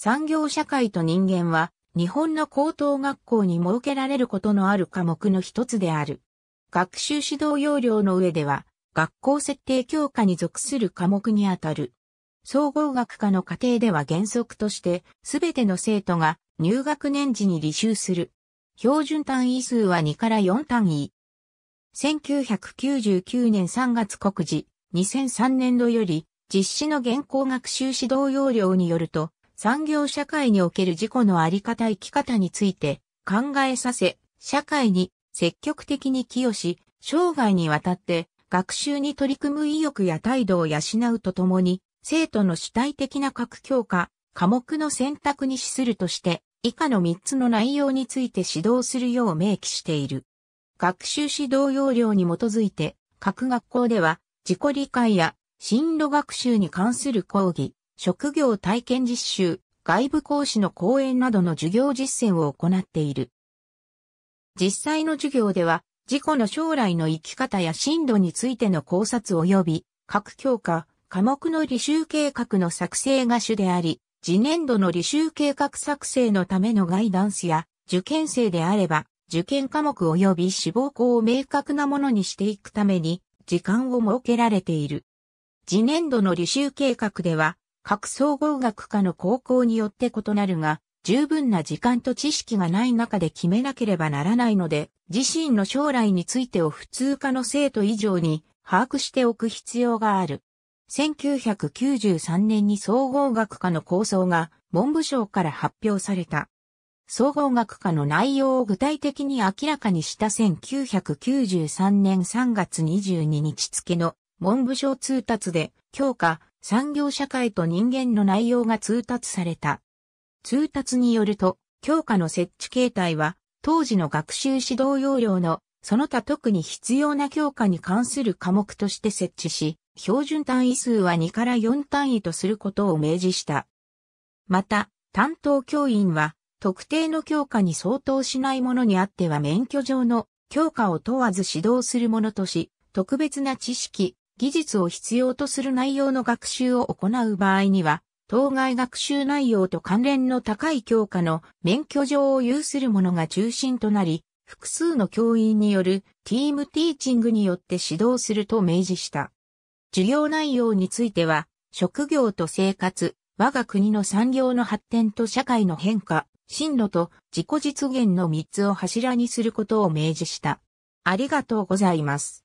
産業社会と人間は日本の高等学校に設けられることのある科目の一つである。学習指導要領の上では学校設定教科に属する科目にあたる。総合学科の課程では原則としてすべての生徒が入学年次に履修する。標準単位数は2から4単位。1999年3月告示、2003年度より実施の現行学習指導要領によると、産業社会における自己のあり方生き方について考えさせ、社会に積極的に寄与し、生涯にわたって学習に取り組む意欲や態度を養うとともに、生徒の主体的な各教科、科目の選択に資するとして、以下の3つの内容について指導するよう明記している。学習指導要領に基づいて、各学校では自己理解や進路学習に関する講義、職業体験実習、外部講師の講演などの授業実践を行っている。実際の授業では、事故の将来の生き方や進路についての考察及び、各教科、科目の履修計画の作成が主であり、次年度の履修計画作成のためのガイダンスや、受験生であれば、受験科目及び志望校を明確なものにしていくために、時間を設けられている。次年度の履修計画では、各総合学科の高校によって異なるが、十分な時間と知識がない中で決めなければならないので、自身の将来についてを普通科の生徒以上に把握しておく必要がある。1993年に総合学科の構想が文部省から発表された。総合学科の内容を具体的に明らかにした1993年3月22日付の文部省通達で強化、産業社会と人間の内容が通達された。通達によると、教科の設置形態は、当時の学習指導要領の、その他特に必要な教科に関する科目として設置し、標準単位数は2から4単位とすることを明示した。また、担当教員は、特定の教科に相当しないものにあっては免許上の教科を問わず指導するものとし、特別な知識、技術を必要とする内容の学習を行う場合には、当該学習内容と関連の高い教科の免許状を有する者が中心となり、複数の教員によるティームティーチングによって指導すると明示した。授業内容については、職業と生活、我が国の産業の発展と社会の変化、進路と自己実現の3つを柱にすることを明示した。ありがとうございます。